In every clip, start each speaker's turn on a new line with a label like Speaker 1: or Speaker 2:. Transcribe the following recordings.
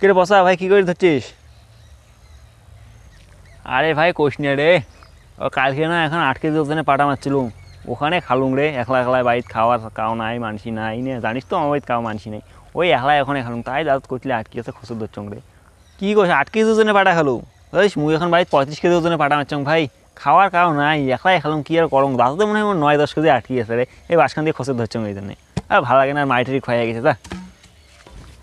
Speaker 1: কিরে বসা ভাই কী করে ধরছিস আরে ভাই কোষ রে ও কালকে না এখন আটকে দুজনে পাটা মারছিলুম ওখানে খালুম রে একলা একলায় বাড়িতে খাওয়ার কাউ নাই মানসি নাই নে জানিস তো আমার কাউ মানসি নাই ওই একলা ওখানে খালুম তাই দাঁত করছিলে আটকে আছে খসুর ধরছং রে কী করছে আটকে দুজনে পাটা খালু ওইস মুই এখন বাড়িতে পঁয়ত্রিশ কেজি ওজনে পাটা মারছং ভাই খাওয়ার কাউ নাই একলাই খালুম কী আর করং দাদা তো মনে হয় নয় দশ কেজি আটকে আছে রে এই বাসখান দিয়ে খসুর ধরছং এই জন্যে আর ভালো লাগে না মাইটারি খোয়া গেছে তা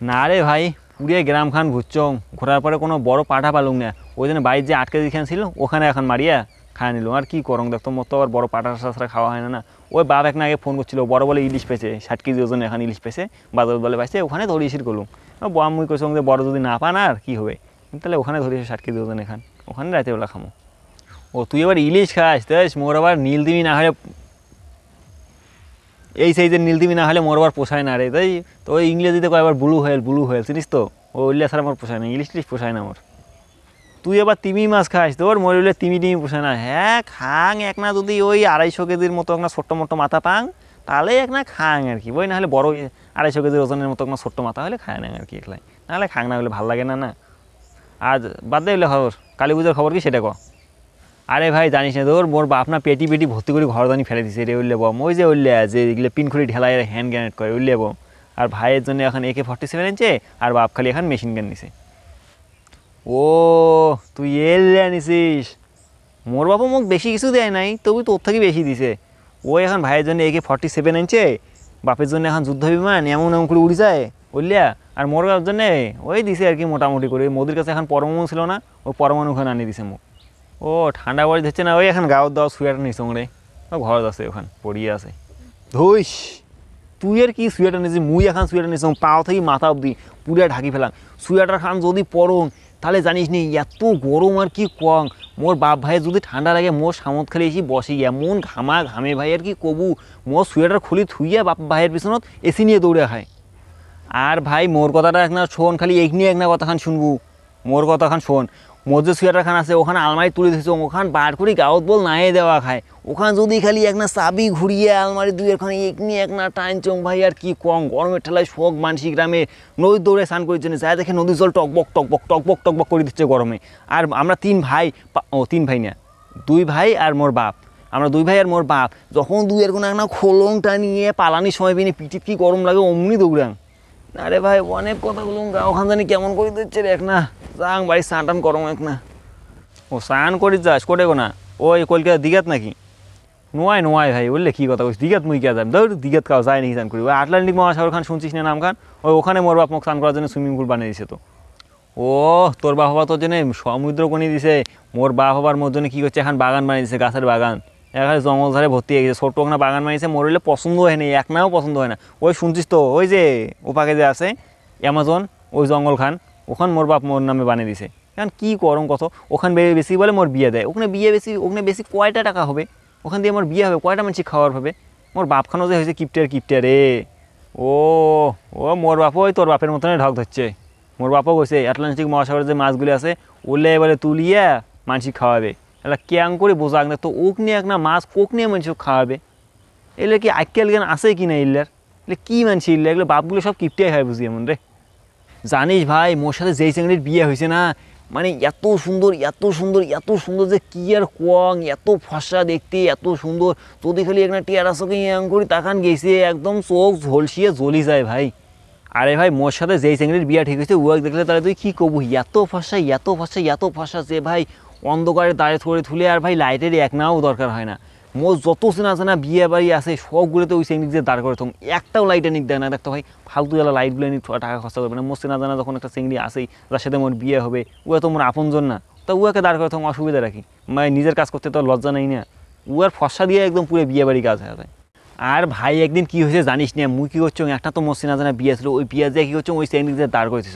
Speaker 1: না রে ভাই গ্রাম গ্রামখান ঘুরছং ঘোরার পরে কোনো বড় পাঠা পালুম না ওই জন্য বাড়ির যে আটকে দিখান ছিল ওখানে এখন মারিয়া খায় নিল আর কি করং দেখতো মতো আবার বড় পাঠা সাঁচড়া খাওয়া হয় না ওই বাপ এক আগে ফোন করছিল বড় বলে ইলিশ পেয়েছে ষাট কেজি ওজন এখন ইলিশ পেয়েছে বাজার বলে পাইছে ওখানে ধরিয়েছি সির করলুম বাম মুই করছিলাম যে বড় যদি না পান আর কী হবে তাহলে ওখানে ধরিয়েছে ষাট কেজি ওজন এখান ওখানে রাতেবেলা খামো ও তুই এবার ইলিশ খাস তাই মোর আবার নীল দিবি না হলে এই সাইজের নীলতিমি না হলে মোরবার পোষায় না রে তাই তো ওই ইংরেজিতে কয়েকবার ব্লু হয়েল ব্লু হয়েল চিনিস তো ও উল্লে স্যার আমার পোষায় না ইংলিশ টিলিশ পোষায় না আমার তুই এবার তিমি মাছ খাস তোর মরে উল্লে তিমি টিমি পোষায় না হ্যাঁ খাং এক না যদি ওই আড়াইশো কেজির মতো একটা ছোট্ট মোটো মাথা পাং তাহলে এক না খাং আর কি ওই না হলে বড় আড়াইশো কেজির ওজনের মতো একটা ছোট্ট মাথা হলে খায় না আর কি একলাই নাহলে খাং না হলে ভালো লাগে না না আজ বাদ দে হলে খবর কালী পুজোর খবর কি সেটা ক আরে ভাই জানিস না তোর মোর বাপ না পেটি পেটি ভর্তি করে ঘর দানি ফেলে দিছে রে উল্লে ওই যে উল্লে যে এগুলো পিন ঢেলাই ঢেলায় হ্যান্ড গ্রেনেড করে উল্লেব আর ভাইয়ের জন্য এখন একে ফর্টি সেভেন এনছে আর বাপ খালি এখন মেশিন গান নিছে ও তুই এলে নিছিস মোর বাবু মোক বেশি কিছু দেয় নাই তবু তোর থেকে বেশি দিছে ও এখন ভাইয়ের জন্য একে ফর্টি সেভেন এনছে বাপের জন্য এখন যুদ্ধ বিমান এমন এমন করে উড়ি যায় উল্লিয়া আর মোর বাপের জন্য ওই দিছে আর কি মোটামুটি করে মোদির কাছে এখন পরমাণু ছিল না ওই পরমাণু ওখানে আনিয়ে দিছে মোক ও ঠান্ডা বাড়ি ধরছে না ওই এখন গাওয়ার দাও সুয়েটার নিস ও ঘর আছে ওখান পড়িয়ে আছে ধুইস তুই আর কি সুয়েটার নিয়েছিস মুই এখন সুয়েটার নিয়েছিলাম পাও থেকে মাথা অবধি পুরে ঢাকি ফেলাম সুয়েটার খান যদি পরং তাহলে জানিস নি এত গরম আর কি কং মোর বাপ ভাইয়ের যদি ঠান্ডা লাগে মোর সামত খালি এসে বসে গিয়া মন ঘামা ঘামে ভাই আর কি কবু মোর সুয়েটার খুলি থুইয়া বাপ ভাইয়ের পিছনত এসি নিয়ে দৌড়ে খায় আর ভাই মোর কথাটা এক না শোন খালি এক নিয়ে এক না কথাখান শুনবু মোর কথাখান শোন মজে সোয়েটারখান আছে ওখানে আলমারি তুলে দিয়েছে ওখান বার করি গাওত বল নাই দেওয়া খায় ওখান যদি খালি এক না চাবি ঘুরিয়ে আলমারি দুই এখানে এক নিয়ে এক না টান চং ভাই আর কি কম গরমের ঠেলায় শোক মানসিক গ্রামে নদীর দৌড়ে স্নান করার জন্য যায় দেখে নদীর জল টকবক টকবক টকবক টকবক করে দিচ্ছে গরমে আর আমরা তিন ভাই ও তিন ভাই না দুই ভাই আর মোর বাপ আমরা দুই ভাই আর মোর বাপ যখন দুই এর এক না খোলং নিয়ে পালানির সময় পেয়ে পিটিত কি গরম লাগে অমনি দৌড়াং আরে ভাই অনেক কথা বলুন ওখান জানি কেমন করে দিচ্ছে রে এক না যাং ভাই স্নান টান করম এক না ও স্নান করি যাস করে গো না ওই কলকাতা দিঘাত নাকি নোয়াই নোয়াই ভাই বললে কী কথা বলছি দিঘাত মুই কে যাবে ধর দিঘাত কাউ যায় নাকি স্নান করি ওই আটলান্টিক মহাসাগর খান শুনছিস না নাম খান ওই ওখানে মোর বাপ মুখ স্নান করার জন্য সুইমিং পুল বানিয়ে দিছে তো ও তোর বাবা তোর জন্য সমুদ্র কোনি দিছে মোর বাপ হবার মোর জন্য কী করছে এখন বাগান বানিয়ে দিছে গাছের বাগান এখানে জঙ্গল ধারে ভর্তি হয়ে গেছে ছোট ওখানে বাগান বানিয়েছে মরলে পছন্দ হয় না এক নাও পছন্দ হয় না ওই শুনছিস তো ওই যে ওপাকে যে আছে অ্যামাজন ওই জঙ্গল খান ওখান মোর বাপ মোর নামে বানিয়ে দিছে এখন কী করম কত ওখান বেশি বলে মোর বিয়ে দেয় ওখানে বিয়ে বেশি ওখানে বেশি কয়টা টাকা হবে ওখান দিয়ে মোর বিয়ে হবে কয়টা মানুষ খাওয়ার হবে মোর বাপখানো যে হয়েছে কিপটার কিপটারে রে ও ও মোর বাপও ওই তোর বাপের মতনই ঢক ধরছে মোর বাপও কইছে অ্যাটলান্টিক মহাসাগরের যে মাছগুলি আছে ওলে এবারে তুলিয়া মানসিক খাওয়াবে এলা ক্যাং করে বোঝাক না তো ওক নিয়ে এক না মাছ কোক নিয়ে মানুষ খাওয়াবে এলে কি আজকাল গান আছে কি না ইল্লার এলে কী মানছি ইল্লা এগুলো বাপগুলো সব কিপটাই হয় বুঝি এমন রে জানিস ভাই মোর সাথে যেই চাঙড়ির বিয়ে হয়েছে না মানে এত সুন্দর এত সুন্দর এত সুন্দর যে কি আর কোয়াং এত ফসা দেখতে এত সুন্দর যদি খালি একটা টিয়ারা চোখে ইয়াং করি তাকান গেছে একদম চোখ ঝলসিয়ে জ্বলি যায় ভাই আরে ভাই মোর সাথে যেই চাঙড়ির বিয়া ঠিক হয়েছে ওয়াক দেখলে তাহলে তুই কী কবু এত ফসা এত ফসা এত ফসা যে ভাই অন্ধকারে দাঁড়িয়ে থরে থুলে আর ভাই লাইটের এক নাও দরকার হয় না মোর যত চেনা চেনা বিয়ে বাড়ি আছে সবগুলোতে ওই সেই নিজে দাঁড় করে থাকুন একটাও লাইটে নিক দেয় না দেখতো ভাই ফালতু জেলা লাইটগুলো নিয়ে টাকা খরচা করবে না মোর চেনা জানা যখন একটা চিংড়ি আসেই তার সাথে মোর বিয়ে হবে উয়া তো মোর আপনজন না তা উয়াকে দাঁড় করে থাকুন অসুবিধা রাখি মানে নিজের কাজ করতে তো লজ্জা নেই না উয়ার ফসা দিয়ে একদম পুরো বিয়ে বাড়ি কাজ হয়ে যায় আর ভাই একদিন কি হয়েছে জানিস না মুই কি করছো একটা তো মোর চেনা জানা বিয়ে ছিল ওই বিয়ে যে কী করছো ওই সেই নিজে দাঁড় করেছিস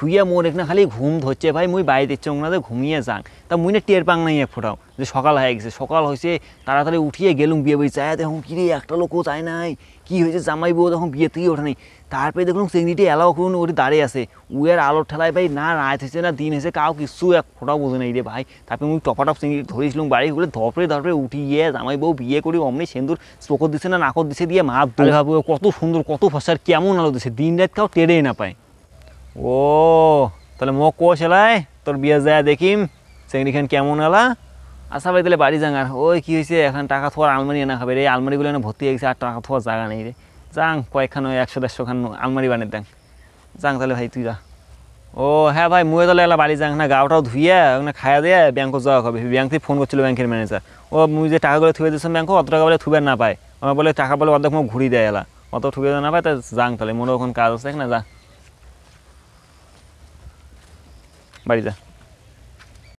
Speaker 1: ধুইয়া মোর এখানে খালি ঘুম ধরছে ভাই মুই বাইরে দিচ্ছে ওনাদের ঘুমিয়ে যাং তা মুই না টের পাং নাই ফোটাও যে সকাল হয়ে গেছে সকাল হয়েছে তাড়াতাড়ি উঠিয়ে গেলুম বিয়ে বই চায় দেখুন কিরে একটা লোকও চায় নাই কি হয়েছে জামাই বউ তখন বিয়ে থেকে ওঠে নাই তারপরে দেখুন চিংড়িটি এলাও করুন ওটি দাঁড়িয়ে আছে উয়ের আলোর ঠেলায় ভাই না রাত হয়েছে না দিন হয়েছে কাউ কিছু এক ফোটাও বোঝে নাই রে ভাই তারপরে মুই টপ চিংড়ি ধরেছিলাম বাড়ি গুলো ধপড়ে উঠি উঠিয়ে জামাই বউ বিয়ে করি অমনি সেন্দুর চোখ দিছে না নাকর দিছে দিয়ে মাপ ভাবো কত সুন্দর কত ফসার কেমন আলো দিছে দিন রাত কাউ টেরেই না পায় ও তাহলে মো কো সেলাই তোর বিয়ে যায় দেখিম খান কেমন এলা আশা আচ্ছা পাই তাহলে বাড়ি যাঙ্গার ওই কী হয়েছে এখন টাকা থাকার আলমারি এনে খাবে রে আলমারিগুলো এনে ভর্তি হয়ে গেছে আর টাকা থাকার জায়গা নেই রে যাং কয়েকখান ওই একশো দেড়শো খান আলমারি বানিয়ে দেন যাং তাহলে ভাই তুই যা ও হ্যাঁ ভাই মুয়ে তাহলে এলা বাড়ি যাং না গাওটাও ধুইয়া ওখানে খাইয়া দিয়ে ব্যাঙ্কও যাওয়া হবে ব্যাংক থেকে ফোন করছিল ব্যাংকের ম্যানেজার ও মুই যে টাকাগুলো থুয়ে দিয়েছিলাম ব্যাংক অত টাকা বলে থুবে না পায় আমার বলে টাকা বলে অর্ধেক মুখ ঘুরি দেয় এলা অত ঠুকে না পায় তা যাং তাহলে মনে ওখানে কাজ আছে না যা Varita.